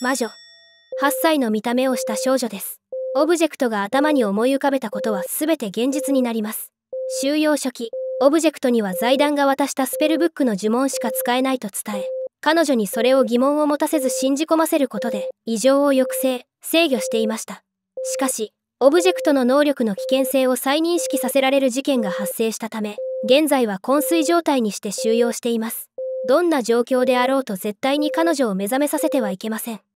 魔女。8歳の見た目をした少女です。オブジェクトが頭に思い浮かべたことは全て現実になります。収容初期、オブジェクトには財団が渡したスペルブックの呪文しか使えないと伝え、彼女にそれを疑問を持たせず信じ込ませることで異常を抑制、制御していました。しかし、オブジェクトの能力の危険性を再認識させられる事件が発生したため、現在は昏睡状態にして収容しています。どんな状況であろうと絶対に彼女を目覚めさせてはいけません。